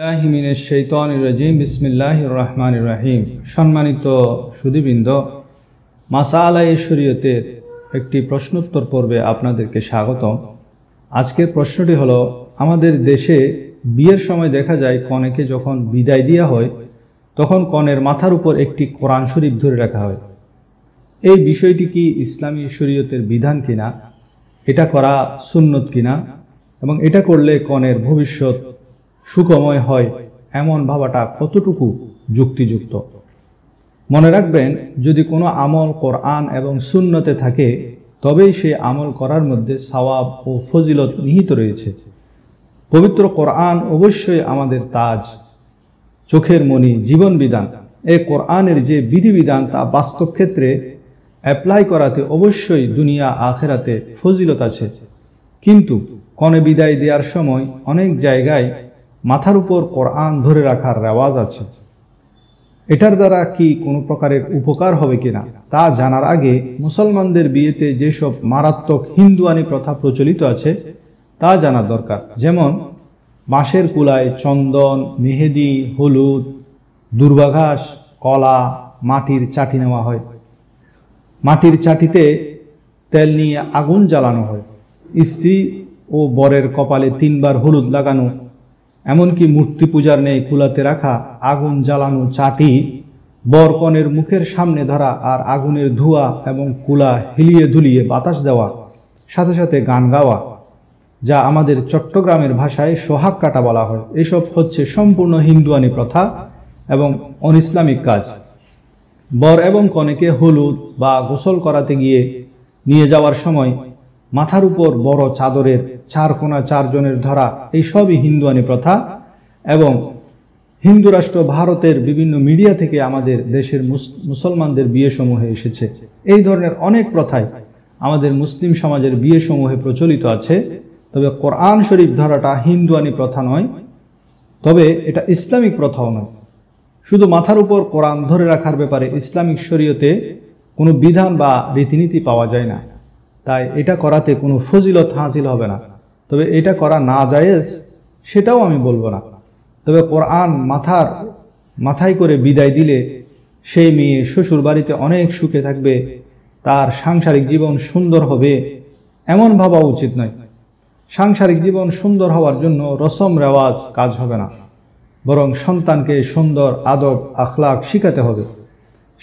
তাহিমিনের শৈতন রাজিম বিসমিল্লাহ রহমান রাহিম সম্মানিত সুদীবৃন্দ মাসা মাসালা শরীয়তের একটি প্রশ্নোত্তর পর্বে আপনাদেরকে স্বাগতম আজকের প্রশ্নটি হলো আমাদের দেশে বিয়ের সময় দেখা যায় কনেকে যখন বিদায় দেওয়া হয় তখন কনের মাথার উপর একটি কোরআন শরীফ ধরে রাখা হয় এই বিষয়টি কি ইসলামী শরীয়তের বিধান কিনা এটা করা সুন্নত কিনা এবং এটা করলে কনের ভবিষ্যৎ সুখময় হয় এমন ভাবাটা কতটুকু যুক্তিযুক্ত মনে রাখবেন যদি কোনো আমল কোরআন এবং সুন্নতে থাকে তবেই সে আমল করার মধ্যে সওয়াব ও ফজিলত নিহিত রয়েছে পবিত্র কোরআন অবশ্যই আমাদের তাজ চোখের মণি জীবন বিধান এই কোরআনের যে বিধিবিধান তা বাস্তব ক্ষেত্রে অ্যাপ্লাই করাতে অবশ্যই দুনিয়া আখেরাতে ফজিলত আছে কিন্তু কনে বিদায় দেওয়ার সময় অনেক জায়গায় মাথার উপর কোরআন ধরে রাখার রেওয়াজ আছে এটার দ্বারা কি কোনো প্রকারের উপকার হবে কিনা তা জানার আগে মুসলমানদের বিয়েতে যেসব মারাত্মক হিন্দুয়ানি প্রথা প্রচলিত আছে তা জানা দরকার যেমন বাঁশের কুলায় চন্দন মেহেদি হলুদ দুর্বাঘাস কলা মাটির চাটি নেওয়া হয় মাটির চাটিতে তেল নিয়ে আগুন জ্বালানো হয় স্ত্রী ও বরের কপালে তিনবার হলুদ লাগানো এমনকি মূর্তি পূজার নেই কুলাতে রাখা আগুন জ্বালানো চাটি বরকনের মুখের সামনে ধরা আর আগুনের ধোঁয়া এবং কুলা হিলিয়ে ধুলিয়ে বাতাস দেওয়া সাথে সাথে গান গাওয়া যা আমাদের চট্টগ্রামের ভাষায় সোহাগ কাটা বলা হয় এসব হচ্ছে সম্পূর্ণ হিন্দুয়ানি প্রথা এবং অনিসলামিক কাজ বর এবং কনেকে হলুদ বা গোসল করাতে গিয়ে নিয়ে যাওয়ার সময় মাথার উপর বড় চাদরের চার কোনা চারজনের ধরা এই সবই হিন্দুয়ানি প্রথা এবং হিন্দু রাষ্ট্র ভারতের বিভিন্ন মিডিয়া থেকে আমাদের দেশের মুসলমানদের বিয়েসমূহে এসেছে এই ধরনের অনেক প্রথায় আমাদের মুসলিম সমাজের বিয়েসমূহে প্রচলিত আছে তবে কোরআন শরীফ ধরাটা হিন্দুয়ানি প্রথা নয় তবে এটা ইসলামিক প্রথাও নয় শুধু মাথার উপর কোরআন ধরে রাখার ব্যাপারে ইসলামিক শরীয়তে কোনো বিধান বা রীতিনীতি পাওয়া যায় না তাই এটা করাতে কোনো ফজিলত হাসিল হবে না তবে এটা করা না জায়েজ সেটাও আমি বলবো না তবে কোরআন মাথার মাথায় করে বিদায় দিলে সেই মেয়ে শ্বশুর বাড়িতে অনেক সুখে থাকবে তার সাংসারিক জীবন সুন্দর হবে এমন ভাবা উচিত নয় সাংসারিক জীবন সুন্দর হওয়ার জন্য রসম রেওয়াজ কাজ হবে না বরং সন্তানকে সুন্দর আদব আখলাক শিখাতে হবে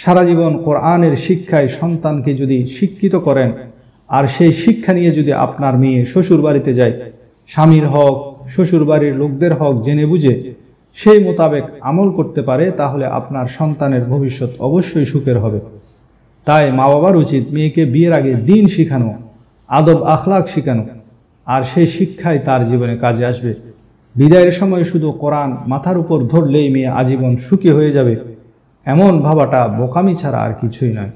সারা জীবন কোরআনের শিক্ষায় সন্তানকে যদি শিক্ষিত করেন আর সেই শিক্ষা নিয়ে যদি আপনার মেয়ে শ্বশুর বাড়িতে যায় স্বামীর হক শ্বশুর বাড়ির লোকদের হক জেনে বুঝে সেই মোতাবেক আমল করতে পারে তাহলে আপনার সন্তানের ভবিষ্যৎ অবশ্যই সুখের হবে তাই মা বাবার উচিত মেয়েকে বিয়ের আগে দিন শিখানো আদব আখলাক শিখানো আর সেই শিক্ষাই তার জীবনে কাজে আসবে বিদায়ের সময় শুধু কোরআন মাথার উপর ধরলেই মেয়ে আজীবন সুখী হয়ে যাবে এমন ভাবাটা বোকামি ছাড়া আর কিছুই নয়